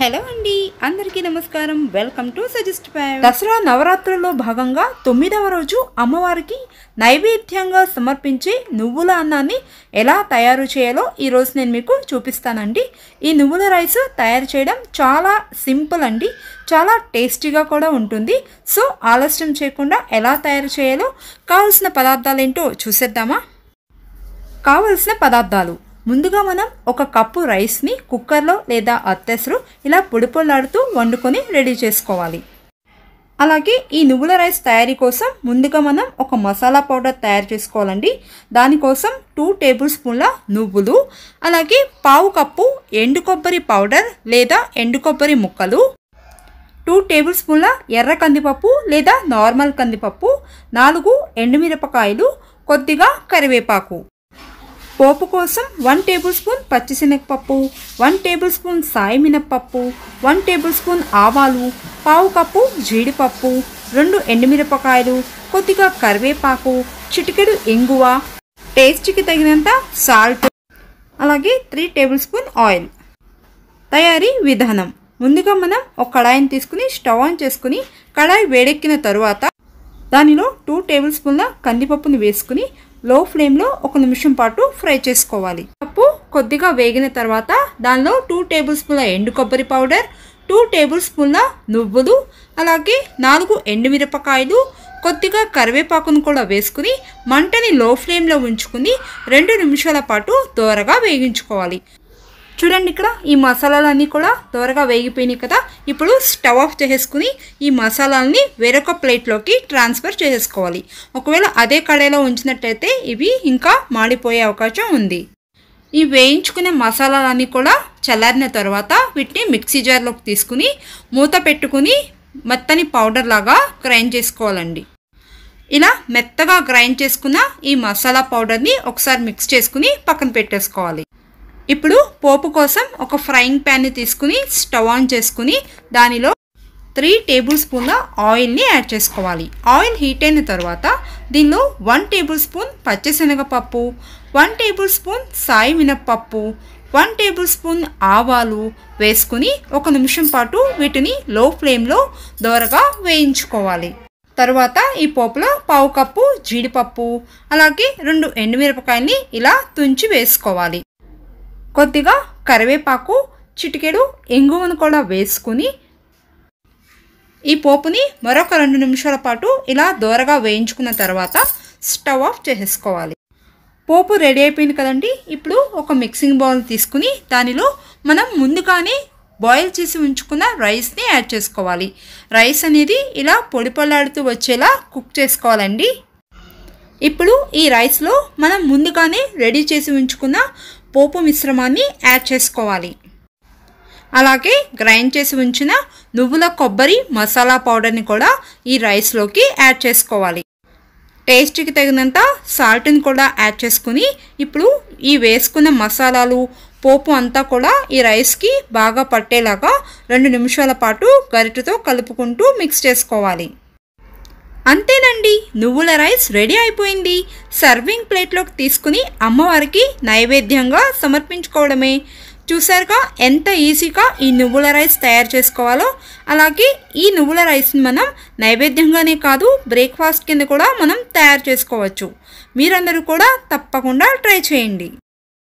hello అండి అందరికీ నమస్కారం welcome to suggest five Dasara నవరాత్రుల్లో భాగంగా తొమ్మిదవ రోజు అమ్మవారికి నైవేద్యంగా సమర్పించే నువ్వుల అన్నాన్ని ఎలా తయారు చేయాలో ఈరోజు నేను మీకు చూపిస్తానండి ఈ నువ్వుల రైస్ తయారు చేయడం చాలా సింపుల్ అండి చాలా టేస్టీగా కూడా ఉంటుంది సో ఆలస్యం చేయకుండా ఎలా తయారు చేయాలో కావలసిన పదార్థాలు ఏంటో చూసేద్దామా కావలసిన పదార్థాలు ముందుగా మనం ఒక కప్పు రైస్ని కుక్కర్లో లేదా అత్తెసరు ఇలా పొడిపొల్లాడుతూ వండుకొని రెడీ చేసుకోవాలి అలాగే ఈ నువ్వుల రైస్ తయారీ కోసం ముందుగా మనం ఒక మసాలా పౌడర్ తయారు చేసుకోవాలండి దానికోసం టూ టేబుల్ స్పూన్ల నువ్వులు అలాగే పావు కప్పు ఎండు కొబ్బరి పౌడర్ లేదా ఎండు కొబ్బరి ముక్కలు టూ టేబుల్ స్పూన్ల ఎర్ర కందిపప్పు లేదా నార్మల్ కందిపప్పు నాలుగు ఎండుమిరపకాయలు కొద్దిగా కరివేపాకు పోపు కోసం వన్ టేబుల్ స్పూన్ పచ్చిశనగపప్పు వన్ టేబుల్ స్పూన్ సాయి మినప్పప్పు వన్ టేబుల్ స్పూన్ ఆవాలు పావు కప్పు జీడిపప్పు రెండు ఎండుమిరపకాయలు కొద్దిగా కరివేపాకు చిటికెడు ఇంగువ టేస్ట్కి తగినంత సాల్ట్ అలాగే త్రీ టేబుల్ స్పూన్ ఆయిల్ తయారీ విధానం ముందుగా మనం ఒక కడాయిని తీసుకుని స్టవ్ ఆన్ చేసుకుని కడాయి వేడెక్కిన తరువాత దానిలో టూ టేబుల్ స్పూన్ల కందిపప్పును వేసుకుని లో ఫ్లేమ్లో ఒక నిమిషం పాటు ఫ్రై చేసుకోవాలి పప్పు కొద్దిగా వేగిన తర్వాత దానిలో టూ టేబుల్ స్పూన్ల ఎండు కొబ్బరి పౌడర్ టూ టేబుల్ స్పూన్ల నువ్వులు అలాగే నాలుగు ఎండుమిరపకాయలు కొద్దిగా కరివేపాకును కూడా వేసుకుని మంటని లో ఫ్లేమ్లో ఉంచుకుని రెండు నిమిషాల పాటు దోరగా వేగించుకోవాలి చూడండి ఇక్కడ ఈ మసాలాలన్నీ కూడా త్వరగా వేగిపోయినాయి కదా ఇప్పుడు స్టవ్ ఆఫ్ చేసేసుకుని ఈ మసాలాలని వేరొక ప్లేట్లోకి ట్రాన్స్ఫర్ చేసేసుకోవాలి ఒకవేళ అదే కడాయిలో ఉంచినట్టయితే ఇవి ఇంకా మాడిపోయే అవకాశం ఉంది ఈ వేయించుకునే మసాలాలన్నీ కూడా చల్లారిన తర్వాత వీటిని మిక్సీ జార్లోకి తీసుకుని మూత పెట్టుకుని మెత్తని పౌడర్ లాగా గ్రైండ్ చేసుకోవాలండి ఇలా మెత్తగా గ్రైండ్ చేసుకున్న ఈ మసాలా పౌడర్ని ఒకసారి మిక్స్ చేసుకుని పక్కన పెట్టేసుకోవాలి ఇప్పుడు పోపు కోసం ఒక ఫ్రైయింగ్ ప్యాన్ని తీసుకుని స్టవ్ ఆన్ చేసుకుని దానిలో త్రీ టేబుల్ స్పూన్ల ఆయిల్ని యాడ్ చేసుకోవాలి ఆయిల్ హీట్ అయిన తర్వాత దీనిలో వన్ టేబుల్ స్పూన్ పచ్చిశనగపప్పు వన్ టేబుల్ స్పూన్ సాయి మినప్పప్పు వన్ టేబుల్ స్పూన్ ఆవాలు వేసుకుని ఒక నిమిషం పాటు వీటిని లో ఫ్లేమ్లో దోరగా వేయించుకోవాలి తర్వాత ఈ పోపులో పావు కప్పు జీడిపప్పు అలాగే రెండు ఎండుమిరపకాయల్ని ఇలా తుంచి వేసుకోవాలి కొద్దిగా కరివేపాకు చిటికెడు ఇంగువను కూడా వేసుకుని ఈ పోపుని మరొక రెండు నిమిషాల పాటు ఇలా దోరగా వేయించుకున్న తర్వాత స్టవ్ ఆఫ్ చేసేసుకోవాలి పోపు రెడీ అయిపోయింది కదండి ఇప్పుడు ఒక మిక్సింగ్ బౌల్ తీసుకుని దానిలో మనం ముందుగానే బాయిల్ చేసి ఉంచుకున్న రైస్ని యాడ్ చేసుకోవాలి రైస్ అనేది ఇలా పొడి పొలాడుతూ వచ్చేలా కుక్ చేసుకోవాలండి ఇప్పుడు ఈ రైస్లో మనం ముందుగానే రెడీ చేసి ఉంచుకున్న పోపు మిశ్రమాన్ని యాడ్ చేసుకోవాలి అలాగే గ్రైండ్ చేసి ఉంచిన నువ్వుల కొబ్బరి మసాలా పౌడర్ని కూడా ఈ రైస్లోకి యాడ్ చేసుకోవాలి టేస్ట్కి తగినంత సాల్ట్ని కూడా యాడ్ చేసుకుని ఇప్పుడు ఈ వేసుకున్న మసాలాలు పోపు అంతా కూడా ఈ రైస్కి బాగా పట్టేలాగా రెండు నిమిషాల పాటు గరిటతో కలుపుకుంటూ మిక్స్ చేసుకోవాలి అంతేనండి నువ్వుల రైస్ రెడీ అయిపోయింది సర్వింగ్ ప్లేట్లోకి తీసుకుని అమ్మవారికి నైవేద్యంగా సమర్పించుకోవడమే చూసారుగా ఎంత ఈజీగా ఈ నువ్వుల రైస్ తయారు చేసుకోవాలో అలాగే ఈ నువ్వుల రైస్ని మనం నైవేద్యంగానే కాదు బ్రేక్ఫాస్ట్ కింద కూడా మనం తయారు చేసుకోవచ్చు మీరందరూ కూడా తప్పకుండా ట్రై చేయండి